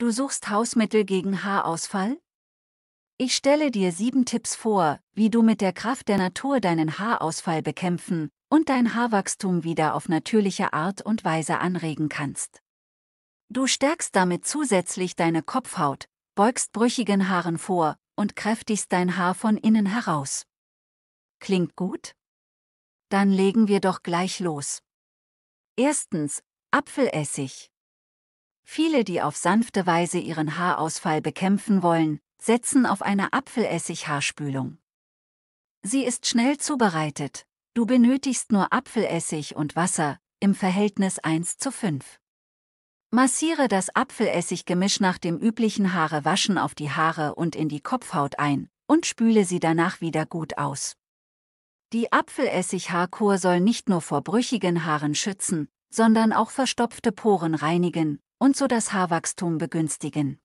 Du suchst Hausmittel gegen Haarausfall? Ich stelle dir sieben Tipps vor, wie du mit der Kraft der Natur deinen Haarausfall bekämpfen und dein Haarwachstum wieder auf natürliche Art und Weise anregen kannst. Du stärkst damit zusätzlich deine Kopfhaut, beugst brüchigen Haaren vor und kräftigst dein Haar von innen heraus. Klingt gut? Dann legen wir doch gleich los. Erstens, Apfelessig. Viele, die auf sanfte Weise ihren Haarausfall bekämpfen wollen, setzen auf eine Apfelessig-Haarspülung. Sie ist schnell zubereitet. Du benötigst nur Apfelessig und Wasser im Verhältnis 1 zu 5. Massiere das Apfelessiggemisch nach dem üblichen Haarewaschen auf die Haare und in die Kopfhaut ein und spüle sie danach wieder gut aus. Die Apfelessig-Haarkur soll nicht nur vor brüchigen Haaren schützen, sondern auch verstopfte Poren reinigen, und so das Haarwachstum begünstigen.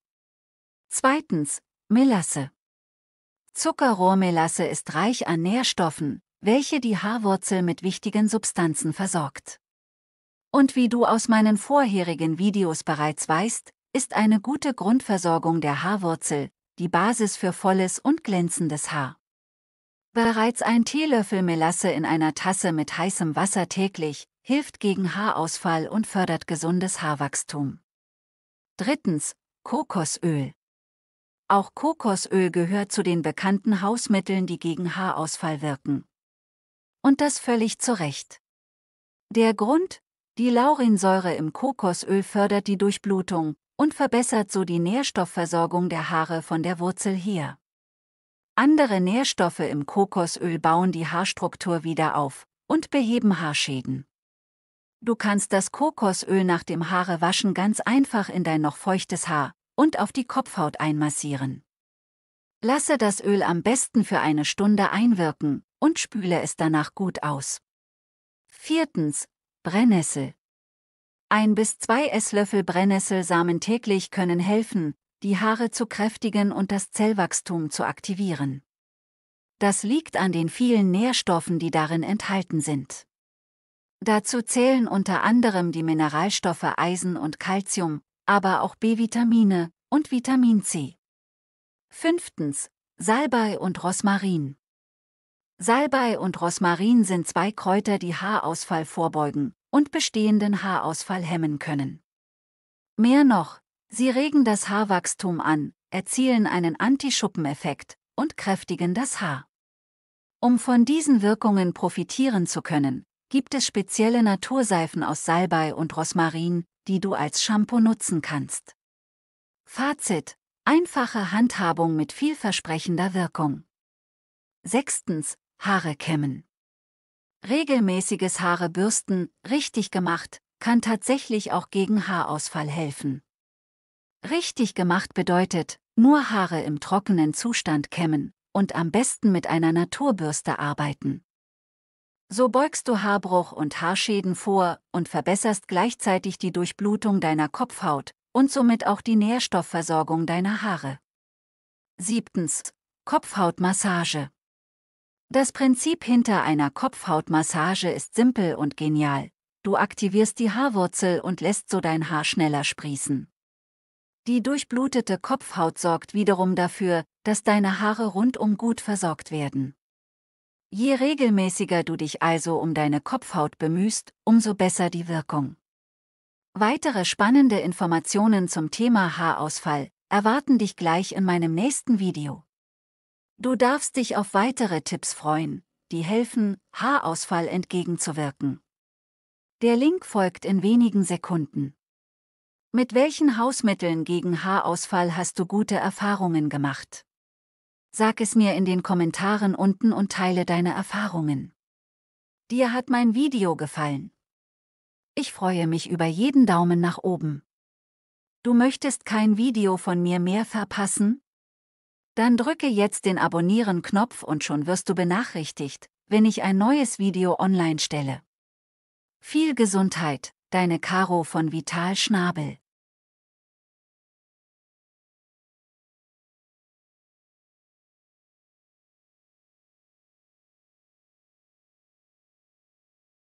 Zweitens, Melasse. Zuckerrohrmelasse ist reich an Nährstoffen, welche die Haarwurzel mit wichtigen Substanzen versorgt. Und wie du aus meinen vorherigen Videos bereits weißt, ist eine gute Grundversorgung der Haarwurzel die Basis für volles und glänzendes Haar. Bereits ein Teelöffel Melasse in einer Tasse mit heißem Wasser täglich hilft gegen Haarausfall und fördert gesundes Haarwachstum. Drittens, Kokosöl. Auch Kokosöl gehört zu den bekannten Hausmitteln, die gegen Haarausfall wirken. Und das völlig zu Recht. Der Grund? Die Laurinsäure im Kokosöl fördert die Durchblutung und verbessert so die Nährstoffversorgung der Haare von der Wurzel her. Andere Nährstoffe im Kokosöl bauen die Haarstruktur wieder auf und beheben Haarschäden. Du kannst das Kokosöl nach dem Haarewaschen ganz einfach in dein noch feuchtes Haar und auf die Kopfhaut einmassieren. Lasse das Öl am besten für eine Stunde einwirken und spüle es danach gut aus. Viertens. Brennnessel. Ein bis zwei Esslöffel Brennnesselsamen täglich können helfen, die Haare zu kräftigen und das Zellwachstum zu aktivieren. Das liegt an den vielen Nährstoffen, die darin enthalten sind. Dazu zählen unter anderem die Mineralstoffe Eisen und Calcium, aber auch B-Vitamine und Vitamin C. Fünftens. Salbei und Rosmarin. Salbei und Rosmarin sind zwei Kräuter, die Haarausfall vorbeugen und bestehenden Haarausfall hemmen können. Mehr noch, sie regen das Haarwachstum an, erzielen einen Antischuppeneffekt und kräftigen das Haar. Um von diesen Wirkungen profitieren zu können, gibt es spezielle Naturseifen aus Salbei und Rosmarin, die du als Shampoo nutzen kannst. Fazit. Einfache Handhabung mit vielversprechender Wirkung. 6. Haare kämmen. Regelmäßiges Haarebürsten, richtig gemacht, kann tatsächlich auch gegen Haarausfall helfen. Richtig gemacht bedeutet, nur Haare im trockenen Zustand kämmen und am besten mit einer Naturbürste arbeiten. So beugst du Haarbruch und Haarschäden vor und verbesserst gleichzeitig die Durchblutung deiner Kopfhaut und somit auch die Nährstoffversorgung deiner Haare. 7. Kopfhautmassage Das Prinzip hinter einer Kopfhautmassage ist simpel und genial. Du aktivierst die Haarwurzel und lässt so dein Haar schneller sprießen. Die durchblutete Kopfhaut sorgt wiederum dafür, dass deine Haare rundum gut versorgt werden. Je regelmäßiger du dich also um deine Kopfhaut bemühst, umso besser die Wirkung. Weitere spannende Informationen zum Thema Haarausfall erwarten dich gleich in meinem nächsten Video. Du darfst dich auf weitere Tipps freuen, die helfen, Haarausfall entgegenzuwirken. Der Link folgt in wenigen Sekunden. Mit welchen Hausmitteln gegen Haarausfall hast du gute Erfahrungen gemacht? Sag es mir in den Kommentaren unten und teile deine Erfahrungen. Dir hat mein Video gefallen. Ich freue mich über jeden Daumen nach oben. Du möchtest kein Video von mir mehr verpassen? Dann drücke jetzt den Abonnieren-Knopf und schon wirst du benachrichtigt, wenn ich ein neues Video online stelle. Viel Gesundheit, deine Caro von Vital Schnabel.